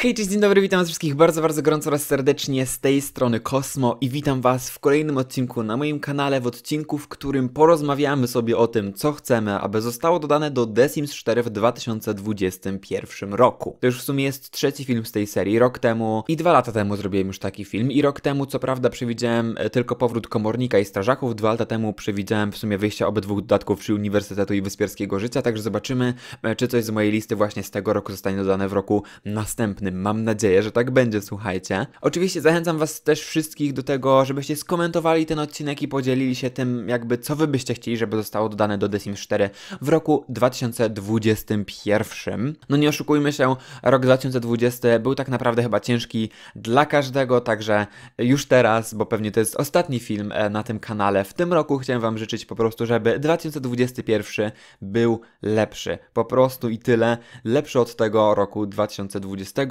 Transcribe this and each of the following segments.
Hej, cześć, dzień dobry, witam was wszystkich bardzo, bardzo gorąco oraz serdecznie z tej strony Kosmo i witam was w kolejnym odcinku na moim kanale, w odcinku, w którym porozmawiamy sobie o tym, co chcemy, aby zostało dodane do The Sims 4 w 2021 roku. To już w sumie jest trzeci film z tej serii, rok temu i dwa lata temu zrobiłem już taki film i rok temu, co prawda, przewidziałem e, tylko powrót Komornika i Strażaków, dwa lata temu przewidziałem w sumie wyjście obydwu dodatków przy Uniwersytetu i Wyspierskiego Życia, także zobaczymy, e, czy coś z mojej listy właśnie z tego roku zostanie dodane w roku następnym. Mam nadzieję, że tak będzie, słuchajcie. Oczywiście zachęcam Was też wszystkich do tego, żebyście skomentowali ten odcinek i podzielili się tym, jakby co Wy byście chcieli, żeby zostało dodane do The Sims 4 w roku 2021. No nie oszukujmy się, rok 2020 był tak naprawdę chyba ciężki dla każdego, także już teraz, bo pewnie to jest ostatni film e, na tym kanale w tym roku, chciałem Wam życzyć po prostu, żeby 2021 był lepszy. Po prostu i tyle. Lepszy od tego roku 2020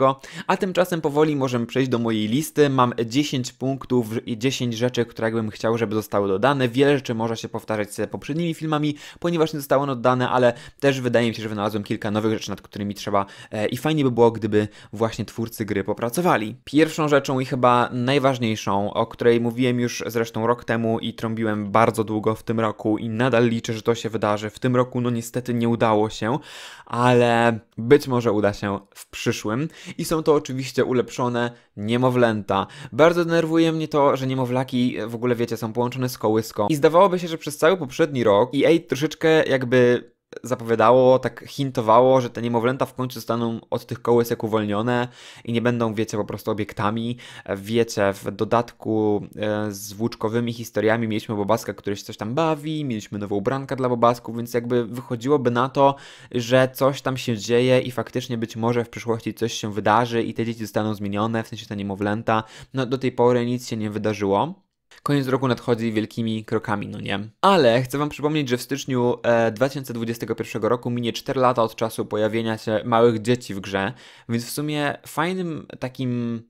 a tymczasem powoli możemy przejść do mojej listy. Mam 10 punktów i 10 rzeczy, które bym chciał, żeby zostały dodane. Wiele rzeczy może się powtarzać z poprzednimi filmami, ponieważ nie zostały one oddane, ale też wydaje mi się, że wynalazłem kilka nowych rzeczy, nad którymi trzeba e, i fajnie by było, gdyby właśnie twórcy gry popracowali. Pierwszą rzeczą i chyba najważniejszą, o której mówiłem już zresztą rok temu i trąbiłem bardzo długo w tym roku i nadal liczę, że to się wydarzy. W tym roku no niestety nie udało się, ale być może uda się w przyszłym i są to oczywiście ulepszone niemowlęta. Bardzo denerwuje mnie to, że niemowlaki w ogóle wiecie, są połączone z kołyską i zdawałoby się, że przez cały poprzedni rok EA troszeczkę jakby zapowiadało, tak hintowało, że te niemowlęta w końcu zostaną od tych kołysek uwolnione i nie będą, wiecie, po prostu obiektami. Wiecie, w dodatku e, z włóczkowymi historiami mieliśmy Bobaska, który się coś tam bawi, mieliśmy nową ubranka dla bobasku, więc jakby wychodziłoby na to, że coś tam się dzieje i faktycznie być może w przyszłości coś się wydarzy i te dzieci zostaną zmienione, w sensie te niemowlęta. No do tej pory nic się nie wydarzyło koniec roku nadchodzi wielkimi krokami, no nie? Ale chcę wam przypomnieć, że w styczniu 2021 e, roku minie 4 lata od czasu pojawienia się małych dzieci w grze, więc w sumie fajnym takim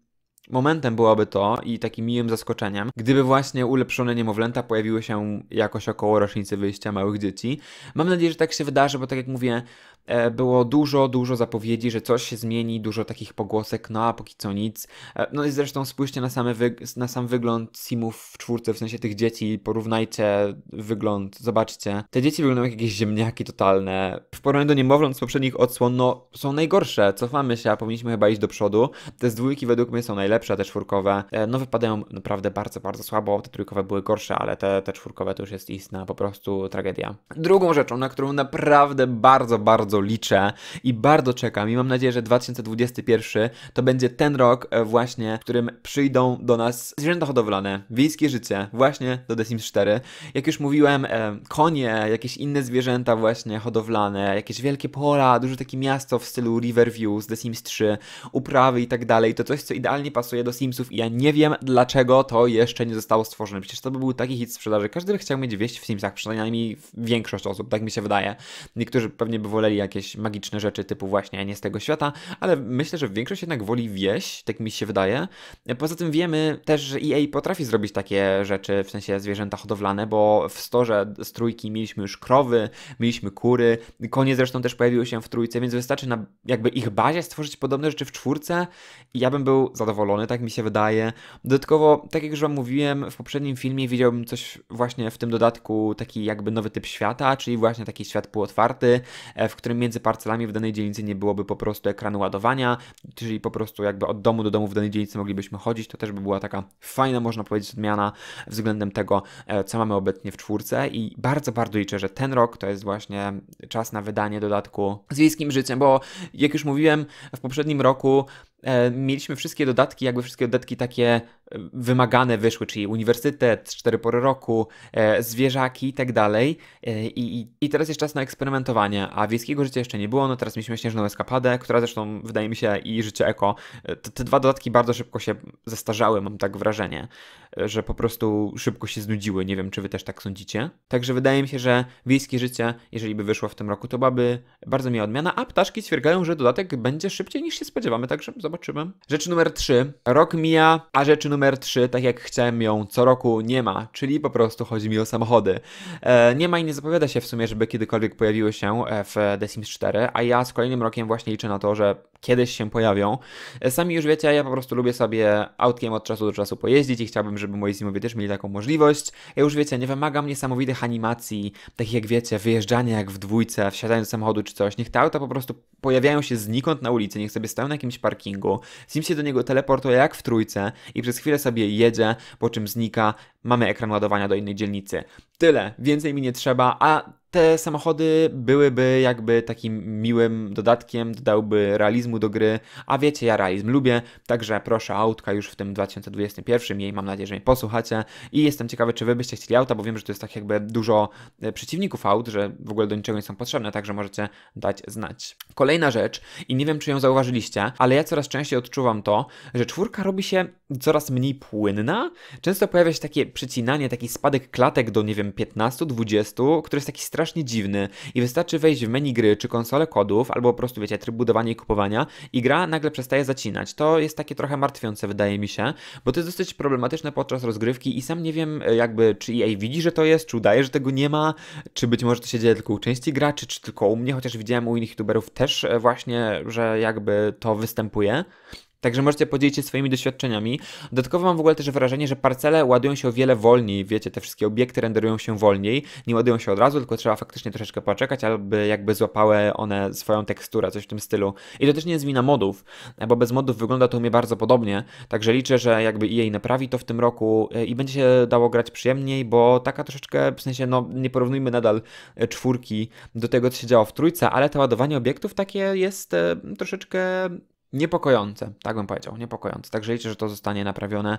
momentem byłoby to i takim miłym zaskoczeniem, gdyby właśnie ulepszone niemowlęta pojawiły się jakoś około rocznicy wyjścia małych dzieci. Mam nadzieję, że tak się wydarzy, bo tak jak mówię, E, było dużo, dużo zapowiedzi, że coś się zmieni, dużo takich pogłosek, no a póki co nic. E, no i zresztą spójrzcie na, same na sam wygląd Simów w czwórce, w sensie tych dzieci, porównajcie wygląd, zobaczcie. Te dzieci wyglądają jak jakieś ziemniaki totalne. W porównaniu do niemowląt z poprzednich odsłon, no są najgorsze, cofamy się, a powinniśmy chyba iść do przodu. Te z dwójki według mnie są najlepsze, te czwórkowe. E, no wypadają naprawdę bardzo, bardzo słabo, te trójkowe były gorsze, ale te, te czwórkowe to już jest istna po prostu tragedia. Drugą rzeczą, na którą naprawdę bardzo, bardzo bardzo liczę i bardzo czekam i mam nadzieję, że 2021 to będzie ten rok e, właśnie, w którym przyjdą do nas zwierzęta hodowlane, wiejskie życie, właśnie do The Sims 4. Jak już mówiłem, e, konie, jakieś inne zwierzęta właśnie hodowlane, jakieś wielkie pola, duże takie miasto w stylu Riverview z The Sims 3, uprawy i tak dalej, to coś, co idealnie pasuje do Simsów i ja nie wiem, dlaczego to jeszcze nie zostało stworzone. Przecież to by był taki hit sprzedaży. Każdy by chciał mieć wieść w Simsach, przynajmniej większość osób, tak mi się wydaje. Niektórzy pewnie by woleli, jakieś magiczne rzeczy typu właśnie nie z tego świata, ale myślę, że większość jednak woli wieś, tak mi się wydaje. Poza tym wiemy też, że EA potrafi zrobić takie rzeczy, w sensie zwierzęta hodowlane, bo w storze z trójki mieliśmy już krowy, mieliśmy kury, konie zresztą też pojawiły się w trójce, więc wystarczy na jakby ich bazie stworzyć podobne rzeczy w czwórce i ja bym był zadowolony, tak mi się wydaje. Dodatkowo, tak jak już Wam mówiłem, w poprzednim filmie widziałbym coś właśnie w tym dodatku, taki jakby nowy typ świata, czyli właśnie taki świat półotwarty, e, w którym którym między parcelami w danej dzielnicy nie byłoby po prostu ekranu ładowania, czyli po prostu jakby od domu do domu w danej dzielnicy moglibyśmy chodzić, to też by była taka fajna, można powiedzieć, odmiana względem tego, e, co mamy obecnie w czwórce i bardzo, bardzo liczę, że ten rok to jest właśnie czas na wydanie dodatku z wiejskim życiem, bo jak już mówiłem w poprzednim roku, E, mieliśmy wszystkie dodatki, jakby wszystkie dodatki takie e, wymagane wyszły, czyli uniwersytet, cztery pory roku, e, zwierzaki i tak dalej. I, I teraz jest czas na eksperymentowanie, a wiejskiego życia jeszcze nie było, no teraz mieliśmy śnieżną eskapadę, która zresztą wydaje mi się i życie eko. Te, te dwa dodatki bardzo szybko się zestarzały, mam tak wrażenie, że po prostu szybko się znudziły. Nie wiem, czy wy też tak sądzicie. Także wydaje mi się, że wiejskie życie, jeżeli by wyszło w tym roku, to byłaby bardzo miła odmiana, a ptaszki stwierdzają, że dodatek będzie szybciej niż się spodziewamy, także zobaczymy. Rzecz numer 3. Rok mija, a rzeczy numer 3, tak jak chciałem ją co roku, nie ma, czyli po prostu chodzi mi o samochody. E, nie ma i nie zapowiada się w sumie, żeby kiedykolwiek pojawiły się w e, The Sims 4, a ja z kolejnym rokiem właśnie liczę na to, że kiedyś się pojawią. E, sami już wiecie, ja po prostu lubię sobie autkiem od czasu do czasu pojeździć i chciałbym, żeby moi Simowie też mieli taką możliwość. Ja już wiecie, nie wymagam niesamowitych animacji, takich jak wiecie, wyjeżdżanie jak w dwójce, wsiadając do samochodu czy coś. Niech te auta po prostu pojawiają się znikąd na ulicy, niech sobie stoją na jakimś parkingu, Sim się do niego teleportuje jak w trójce i przez chwilę sobie jedzie, po czym znika. Mamy ekran ładowania do innej dzielnicy. Tyle, więcej mi nie trzeba, a te samochody byłyby jakby takim miłym dodatkiem, dodałby realizmu do gry, a wiecie, ja realizm lubię, także proszę autka już w tym 2021, jej mam nadzieję, że mnie posłuchacie i jestem ciekawy, czy wy byście chcieli auta, bo wiem, że to jest tak jakby dużo e, przeciwników aut, że w ogóle do niczego nie są potrzebne, także możecie dać znać. Kolejna rzecz i nie wiem, czy ją zauważyliście, ale ja coraz częściej odczuwam to, że czwórka robi się coraz mniej płynna, często pojawia się takie przycinanie, taki spadek klatek do, nie wiem, 15-20, który jest taki straszny strasznie dziwny i wystarczy wejść w menu gry czy konsolę kodów, albo po prostu wiecie, tryb budowania i kupowania i gra nagle przestaje zacinać. To jest takie trochę martwiące wydaje mi się, bo to jest dosyć problematyczne podczas rozgrywki i sam nie wiem e, jakby czy EA widzi, że to jest, czy udaje, że tego nie ma, czy być może to się dzieje tylko u części graczy, czy tylko u mnie, chociaż widziałem u innych youtuberów też e, właśnie, że jakby to występuje. Także możecie podzielić się swoimi doświadczeniami. Dodatkowo mam w ogóle też wrażenie, że parcele ładują się o wiele wolniej. Wiecie, te wszystkie obiekty renderują się wolniej. Nie ładują się od razu, tylko trzeba faktycznie troszeczkę poczekać, aby jakby złapały one swoją teksturę, coś w tym stylu. I to też nie jest wina modów, bo bez modów wygląda to u mnie bardzo podobnie. Także liczę, że jakby jej naprawi to w tym roku e, i będzie się dało grać przyjemniej, bo taka troszeczkę, w sensie, no nie porównujmy nadal e, czwórki do tego, co się działo w trójce, ale to ładowanie obiektów takie jest e, troszeczkę niepokojące, tak bym powiedział, niepokojące. Także liczę, że to zostanie naprawione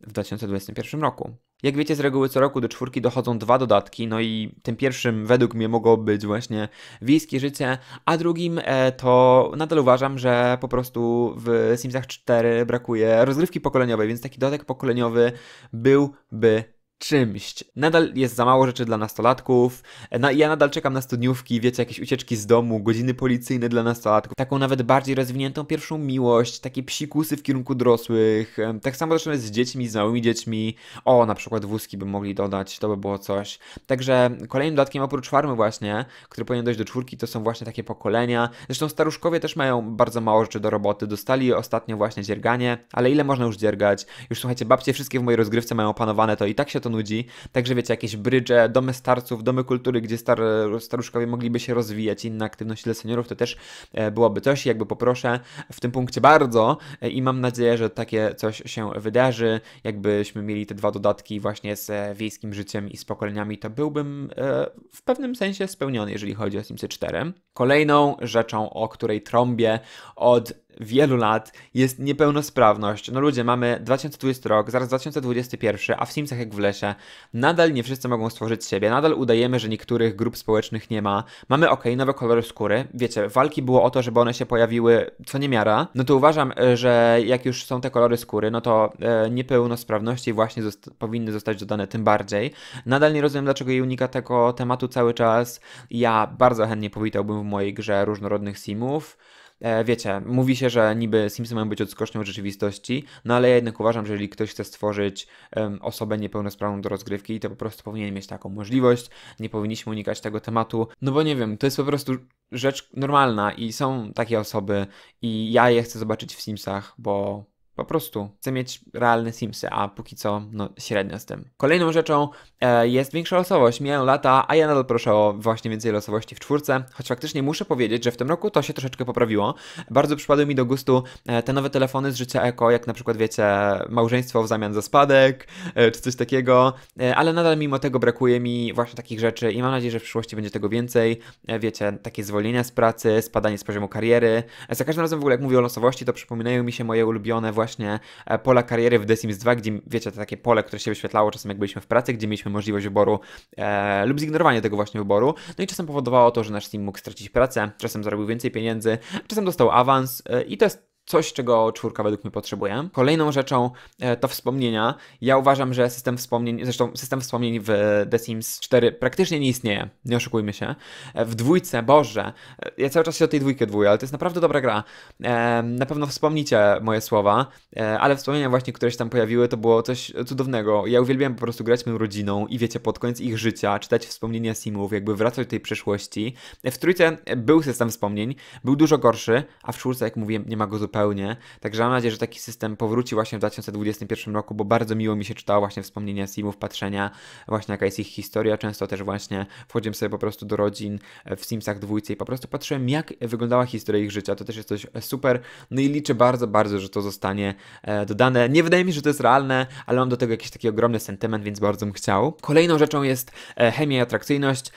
w 2021 roku. Jak wiecie, z reguły co roku do czwórki dochodzą dwa dodatki, no i tym pierwszym według mnie mogło być właśnie Wiejskie Życie, a drugim e, to nadal uważam, że po prostu w Simsach 4 brakuje rozgrywki pokoleniowej, więc taki dodatek pokoleniowy byłby czymś. Nadal jest za mało rzeczy dla nastolatków. Na, ja nadal czekam na studniówki, wiecie, jakieś ucieczki z domu, godziny policyjne dla nastolatków, taką nawet bardziej rozwiniętą pierwszą miłość, takie psikusy w kierunku dorosłych. Tak samo zresztą jest z dziećmi, z małymi dziećmi. O, na przykład wózki by mogli dodać, to by było coś. Także kolejnym dodatkiem oprócz farmy właśnie, który powinien dojść do czwórki, to są właśnie takie pokolenia. Zresztą staruszkowie też mają bardzo mało rzeczy do roboty. Dostali ostatnio właśnie dzierganie, ale ile można już dziergać? Już słuchajcie, babcie wszystkie w mojej rozgrywce mają opanowane to i tak się to to nudzi. Także wiecie, jakieś brydże, domy starców, domy kultury, gdzie star, staruszkowie mogliby się rozwijać, inna aktywność dla seniorów, to też e, byłoby coś, jakby poproszę w tym punkcie bardzo e, i mam nadzieję, że takie coś się wydarzy, jakbyśmy mieli te dwa dodatki właśnie z e, wiejskim życiem i z pokoleniami, to byłbym w pewnym sensie spełniony, jeżeli chodzi o Simsy 4. Kolejną rzeczą, o której trąbię od wielu lat jest niepełnosprawność. No ludzie, mamy 2020 rok, zaraz 2021, a w Simsach jak w lesie nadal nie wszyscy mogą stworzyć siebie, nadal udajemy, że niektórych grup społecznych nie ma. Mamy ok, nowe kolory skóry, wiecie, walki było o to, żeby one się pojawiły, co nie miara. No to uważam, e, że jak już są te kolory skóry, no to e, niepełnosprawności właśnie powinny zostać dodane tym bardziej. Nadal nie rozumiem, dlaczego jej unika tego tematu cały czas. Ja bardzo chętnie powitałbym w mojej grze różnorodnych simów. E, wiecie, mówi się, że niby Simsy mają być odskocznią rzeczywistości, no ale ja jednak uważam, że jeżeli ktoś chce stworzyć osobę niepełnosprawną do rozgrywki, to po prostu powinien mieć taką możliwość, nie powinniśmy unikać tego tematu, no bo nie wiem, to jest po prostu rzecz normalna i są takie osoby i ja je chcę zobaczyć w Simsach, bo po prostu chcę mieć realne Simsy, a póki co no, średnio z tym. Kolejną rzeczą e, jest większa losowość. Mijają lata, a ja nadal proszę o właśnie więcej losowości w czwórce, choć faktycznie muszę powiedzieć, że w tym roku to się troszeczkę poprawiło. Bardzo przypadły mi do gustu e, te nowe telefony z życia eko, jak na przykład wiecie, małżeństwo w zamian za spadek, e, czy coś takiego, e, ale nadal mimo tego brakuje mi właśnie takich rzeczy i mam nadzieję, że w przyszłości będzie tego więcej. E, wiecie, takie zwolnienia z pracy, spadanie z poziomu kariery. E, za każdym razem w ogóle jak mówię o losowości, to przypominają mi się moje ulubione właśnie właśnie e, pola kariery w The Sims 2, gdzie wiecie, to takie pole, które się wyświetlało czasem jak byliśmy w pracy, gdzie mieliśmy możliwość wyboru e, lub zignorowania tego właśnie wyboru. No i czasem powodowało to, że nasz team mógł stracić pracę, czasem zarobił więcej pieniędzy, czasem dostał awans e, i to jest coś, czego czwórka według mnie potrzebuje. Kolejną rzeczą e, to wspomnienia. Ja uważam, że system wspomnień, zresztą system wspomnień w The Sims 4 praktycznie nie istnieje, nie oszukujmy się. E, w dwójce, Boże, e, ja cały czas się o tej dwójkę dwuję, ale to jest naprawdę dobra gra. Na pewno wspomnicie moje słowa, ale wspomnienia właśnie, które się tam pojawiły, to było coś cudownego. Ja uwielbiałem po prostu grać moją rodziną i wiecie, pod koniec ich życia, czytać wspomnienia Simów, jakby wracać do tej przeszłości. W trójce był system wspomnień, był dużo gorszy, a w czwórce, jak mówiłem, nie ma go zupełnie zupełnie. Także mam nadzieję, że taki system powróci właśnie w 2021 roku, bo bardzo miło mi się czytało właśnie wspomnienia Simów, patrzenia właśnie jaka jest ich historia. Często też właśnie wchodziłem sobie po prostu do rodzin w Simsach dwójce i po prostu patrzyłem jak wyglądała historia ich życia. To też jest coś super. No i liczę bardzo, bardzo, że to zostanie e, dodane. Nie wydaje mi się, że to jest realne, ale mam do tego jakiś taki ogromny sentyment, więc bardzo bym chciał. Kolejną rzeczą jest e, chemia i atrakcyjność.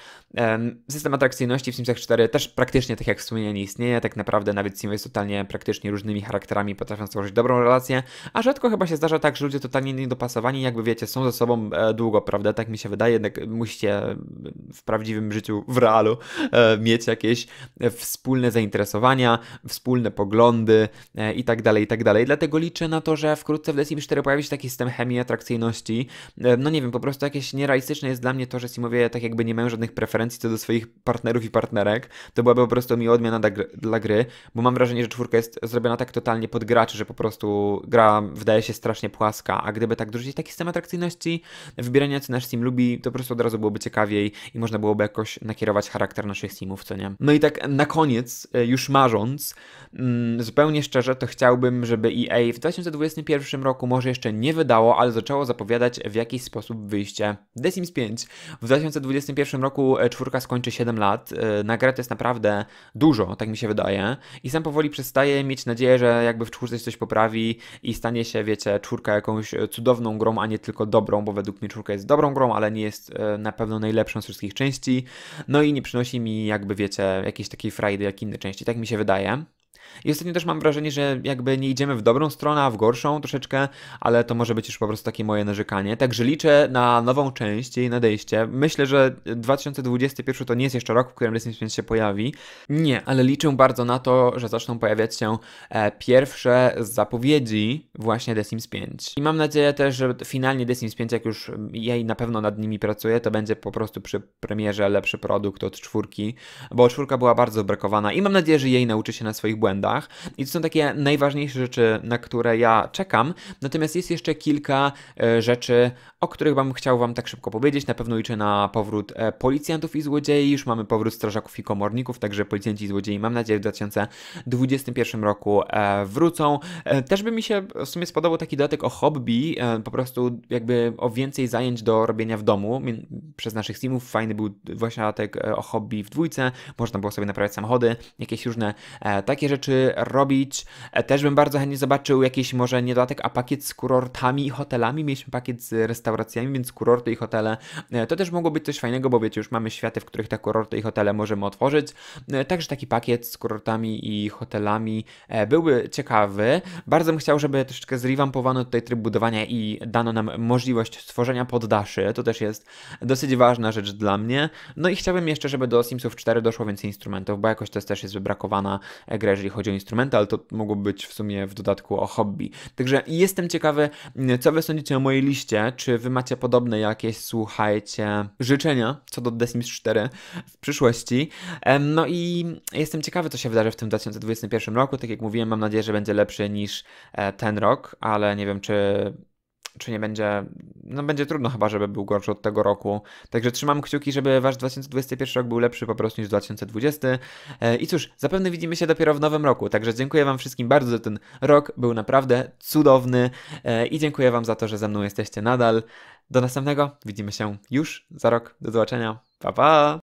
System atrakcyjności w Simsach 4 też praktycznie, tak jak wspomniałem, nie istnieje. Tak naprawdę nawet Sim z totalnie praktycznie różnymi charakterami, potrafią stworzyć dobrą relację, a rzadko chyba się zdarza tak, że ludzie totalnie niedopasowani, jakby wiecie, są ze sobą e, długo, prawda? Tak mi się wydaje, jednak musicie w prawdziwym życiu, w realu e, mieć jakieś wspólne zainteresowania, wspólne poglądy e, i tak dalej, i tak dalej. Dlatego liczę na to, że wkrótce w The Sims 4 pojawi się taki system chemii atrakcyjności. No nie wiem, po prostu jakieś nierealistyczne jest dla mnie to, że Simowie tak jakby nie mają żadnych preferencji preferencji co do swoich partnerów i partnerek, to byłaby po prostu miła odmiana dla, dla gry, bo mam wrażenie, że czwórka jest zrobiona tak totalnie pod graczy, że po prostu gra wydaje się strasznie płaska, a gdyby tak dorzucić taki system atrakcyjności, wybierania co nasz Steam lubi, to po prostu od razu byłoby ciekawiej i można byłoby jakoś nakierować charakter naszych Steamów, co nie. No i tak na koniec, e, już marząc, mm, zupełnie szczerze, to chciałbym, żeby EA w 2021 roku może jeszcze nie wydało, ale zaczęło zapowiadać w jakiś sposób wyjście The Sims 5. W 2021 roku e, czwórka skończy 7 lat. E, to jest naprawdę dużo, tak mi się wydaje. I sam powoli przestaje mieć nadzieję, że jakby w czwórce coś poprawi i stanie się, wiecie, czwórka jakąś cudowną grą, a nie tylko dobrą, bo według mnie czwórka jest dobrą grą, ale nie jest e, na pewno najlepszą z wszystkich części. No i nie przynosi mi jakby, wiecie, jakiejś takiej frajdy jak inne części, tak mi się wydaje. I ostatnio też mam wrażenie, że jakby nie idziemy w dobrą stronę, a w gorszą troszeczkę, ale to może być już po prostu takie moje narzekanie. Także liczę na nową część, jej nadejście. Myślę, że 2021 to nie jest jeszcze rok, w którym 5 się pojawi. Nie, ale liczę bardzo na to, że zaczną pojawiać się e, pierwsze zapowiedzi właśnie The Sims 5. I mam nadzieję też, że finalnie The Sims 5, jak już jej na pewno nad nimi pracuję, to będzie po prostu przy premierze lepszy produkt od czwórki, bo czwórka była bardzo brakowana i mam nadzieję, że jej nauczy się na swoich błędach i to są takie najważniejsze rzeczy, na które ja czekam. Natomiast jest jeszcze kilka e, rzeczy, o których bym chciał Wam tak szybko powiedzieć. Na pewno liczę na powrót e, policjantów i złodziei. Już mamy powrót strażaków i komorników, także policjanci i złodziei mam nadzieję w 2021 roku e, wrócą. Też by mi się w sumie spodobał taki dodatek o hobby, po prostu jakby o więcej zajęć do robienia w domu. Przez naszych Steamów fajny był właśnie dodatek o hobby w dwójce. Można było sobie naprawiać samochody, jakieś różne takie rzeczy robić. E, też bym bardzo chętnie zobaczył jakiś może nie dodatek, a pakiet z kurortami i hotelami. Mieliśmy pakiet z restauracjami, więc kurorty i hotele. E, to też mogło być coś fajnego, bo wiecie, już mamy światy, w których te kurorty i hotele możemy otworzyć. E, także taki pakiet z kurortami i hotelami byłby ciekawy. Bardzo bym chciał, żeby troszeczkę zrewampowano tutaj tryb budowania i dano nam możliwość stworzenia poddaszy. To też jest dosyć ważna rzecz dla mnie. No i chciałbym jeszcze, żeby do Simsów 4 doszło więcej instrumentów, bo jakoś to też jest wybrakowana gra, jeżeli chodzi chodzi o instrumental, to mogło być w sumie w dodatku o hobby. Także jestem ciekawy, co wy sądzicie o mojej liście, czy wy macie podobne jakieś, słuchajcie, życzenia co do The Sims 4 w przyszłości. No i jestem ciekawy, co się wydarzy w tym 2021 roku. Tak jak mówiłem, mam nadzieję, że będzie lepszy niż e, ten rok, ale nie wiem, czy czy nie będzie, no będzie trudno chyba, żeby był gorszy od tego roku. Także trzymam kciuki, żeby wasz 2021 rok był lepszy po prostu niż 2020. E, I cóż, zapewne widzimy się dopiero w nowym roku, także dziękuję wam wszystkim bardzo za ten rok, był naprawdę cudowny e, i dziękuję wam za to, że ze mną jesteście nadal. Do następnego, widzimy się już za rok, do zobaczenia, pa pa!